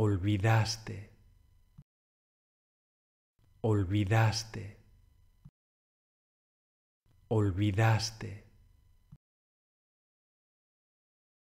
olvidaste, olvidaste, olvidaste.